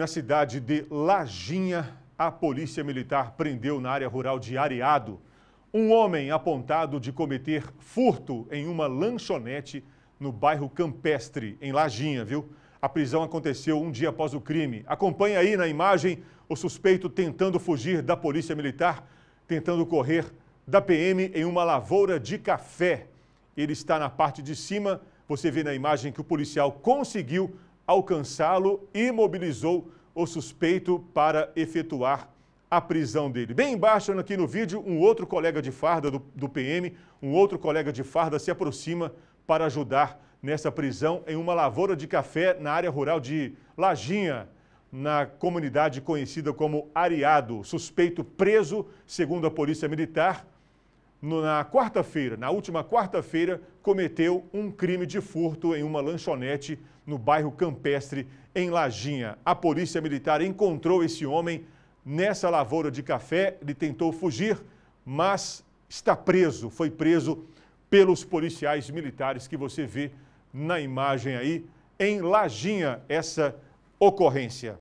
Na cidade de Lajinha, a polícia militar prendeu na área rural de Areado um homem apontado de cometer furto em uma lanchonete no bairro Campestre, em Lajinha, viu? A prisão aconteceu um dia após o crime. Acompanhe aí na imagem o suspeito tentando fugir da polícia militar, tentando correr da PM em uma lavoura de café. Ele está na parte de cima. Você vê na imagem que o policial conseguiu alcançá-lo e mobilizou o suspeito para efetuar a prisão dele. Bem embaixo aqui no vídeo, um outro colega de farda do, do, PM, um outro colega de farda se aproxima para ajudar nessa prisão em uma lavoura de café na área rural de Lajinha, na comunidade conhecida como Areado. Suspeito preso, segundo a Polícia Militar, na quarta-feira, na última quarta-feira, cometeu um crime de furto em uma lanchonete no bairro Campestre, em Lajinha. A polícia militar encontrou esse homem nessa lavoura de café. Ele tentou fugir, mas está preso, foi preso pelos policiais militares que você vê na imagem aí, em Lajinha, essa ocorrência.